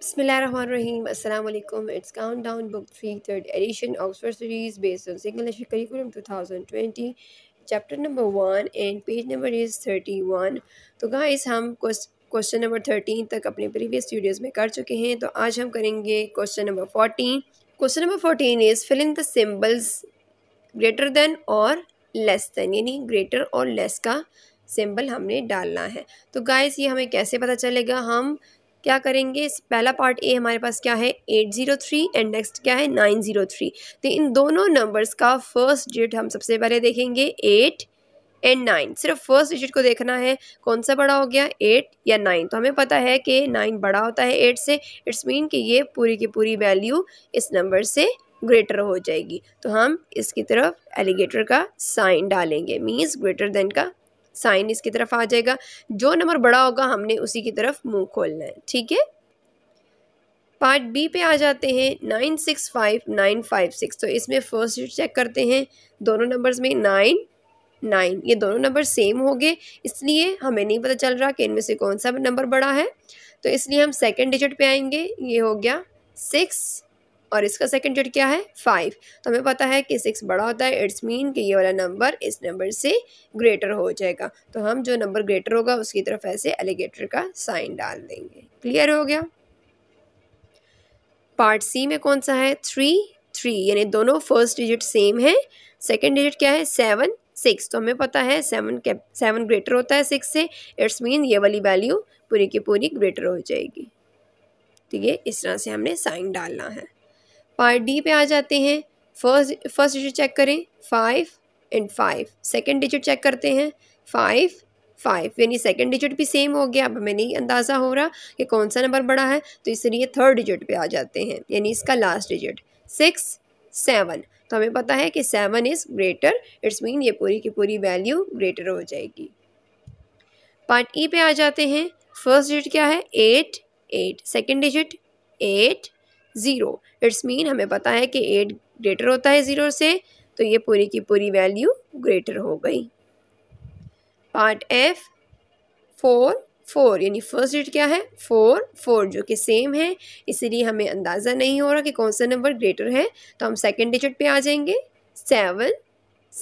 बसमीम अल्लाम it's countdown book three third edition Oxford series based on single एशन curriculum 2020 chapter number one and page number is thirty one तो कहा इस हम question number thirteen तक अपने प्रीवियस स्टूडियोज़ में कर चुके हैं तो आज हम करेंगे question number fourteen question number fourteen is fill in the greater than और लेस देन यानी ग्रेटर और लेस का सिंबल हमने डालना है तो गाइस ये हमें कैसे पता चलेगा हम क्या करेंगे पहला पार्ट ए हमारे पास क्या है eight zero three and next क्या है नाइन ज़ीरो थ्री तो इन दोनों नंबर्स का फर्स्ट डिजिट हम सबसे पहले देखेंगे एट एंड नाइन सिर्फ फर्स्ट डिजिट को देखना है कौन सा बड़ा हो गया एट या नाइन तो हमें पता है कि नाइन बड़ा होता है एट से इट्स मीन कि ये पूरी की पूरी वैल्यू इस नंबर से ग्रेटर हो जाएगी तो हम इसकी तरफ एलिगेटर का साइन डालेंगे मीन्स ग्रेटर देन का साइन इसकी तरफ आ जाएगा जो नंबर बड़ा होगा हमने उसी की तरफ मुंह खोलना है ठीक है पार्ट बी पे आ जाते हैं nine six five nine five six तो इसमें फर्स्ट चेक करते हैं दोनों नंबर्स में नाइन नाइन ये दोनों नंबर सेम हो गए इसलिए हमें नहीं पता चल रहा कि इनमें से कौन सा नंबर बड़ा है तो इसलिए हम सेकेंड डिजिट पे आएंगे ये हो गया सिक्स और इसका सेकंड डिजिट क्या है फाइव तो हमें पता है कि सिक्स बड़ा होता है इट्स मीन कि ये वाला नंबर इस नंबर से ग्रेटर हो जाएगा तो हम जो नंबर ग्रेटर होगा उसकी तरफ ऐसे एलिगेटर का साइन डाल देंगे क्लियर हो गया पार्ट सी में कौन सा है थ्री थ्री यानी दोनों फर्स्ट डिजिट सेम है सेकेंड डिजिट क्या है सेवन सिक्स तो हमें पता है सेवन कैप सेवन ग्रेटर होता है सिक्स से इट्स मीन ये वाली वैल्यू पूरी की पूरी ग्रेटर हो जाएगी ठीक तो है इस तरह से हमने साइन डालना है पार्ट डी पे आ जाते हैं फर्स्ट फर्स्ट डिजिट चेक करें five and five second digit check करते हैं फाइव फाइव यानी सेकेंड डिजिट भी सेम हो गया अब हमें नहीं अंदाज़ा हो रहा कि कौन सा नंबर बड़ा है तो इसलिए थर्ड डिजिट पे आ जाते हैं यानी इसका लास्ट डिजिट सिक्स सेवन तो हमें पता है कि seven is greater it's mean ये पूरी की पूरी वैल्यू ग्रेटर हो जाएगी पार्ट ई पे आ जाते हैं फर्स्ट डिजिट क्या है eight eight second digit eight zero it's mean हमें पता है कि एट ग्रेटर होता है ज़ीरो से तो ये पूरी की पूरी वैल्यू ग्रेटर हो गई पार्ट एफ फोर फोर यानी फर्स्ट डिजिट क्या है फोर फोर जो कि सेम है इसीलिए हमें अंदाज़ा नहीं हो रहा कि कौन सा नंबर ग्रेटर है तो हम सेकंड डिजिट पे आ जाएंगे सेवन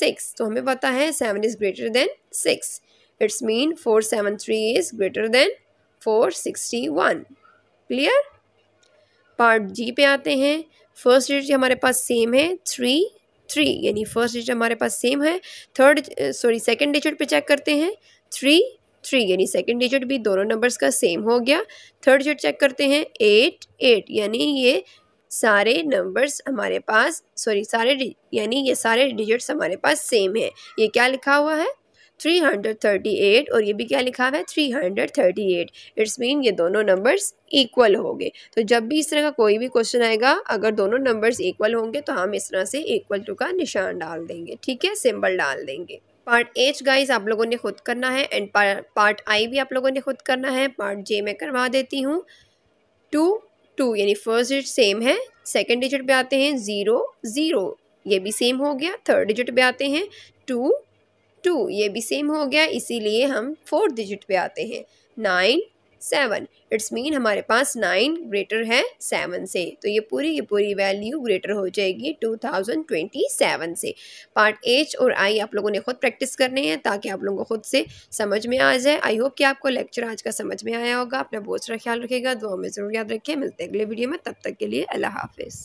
सिक्स तो हमें पता है seven is greater than six it's mean four seven three is greater than four sixty one clear part G पे आते हैं फर्स्ट डिजिट हमारे पास सेम है थ्री थ्री यानी फर्स्ट डिजिट हमारे पास सेम है थर्ड सॉरी सेकंड डिजिट पे चेक करते हैं थ्री थ्री यानी सेकंड डिजिट भी दोनों नंबर्स का सेम हो गया थर्ड डिजिट चेक करते हैं एट एट यानी ये सारे नंबर्स हमारे पास सॉरी सारे यानी ये सारे डिजिट्स हमारे पास सेम है ये क्या लिखा हुआ है 338 और ये भी क्या लिखा हुआ है 338 इट्स मीन ये दोनों नंबर्स इक्वल हो गए तो जब भी इस तरह का कोई भी क्वेश्चन आएगा अगर दोनों नंबर्स इक्वल होंगे तो हम इस तरह से इक्वल टू का निशान डाल देंगे ठीक है सिंबल डाल देंगे पार्ट एच गाइस आप लोगों ने खुद करना है एंड पार्ट आई भी आप लोगों ने खुद करना है पार्ट जे मैं करवा देती हूँ टू टू यानी फर्स्ट डिजिट सेम है सेकेंड डिजिट पे आते हैं ज़ीरो ज़ीरो ये भी सेम हो गया थर्ड डिजिट पे आते हैं टू टू ये भी सेम हो गया इसीलिए हम फोर्थ डिजिट पे आते हैं नाइन सेवन इट्स मीन हमारे पास नाइन ग्रेटर है सेवन से तो ये पूरी की पूरी वैल्यू ग्रेटर हो जाएगी टू थाउजेंड ट्वेंटी सेवन से पार्ट एच और आई आप लोगों ने खुद प्रैक्टिस करने हैं ताकि आप लोगों को खुद से समझ में आ जाए आई होप कि आपको लेक्चर आज का समझ में आया होगा अपना बहुत सारा ख्याल रखेगा दुआ में ज़रूर याद रखें मिलते हैं अगले वीडियो में तब तक के लिए अल्लाह हाफिज़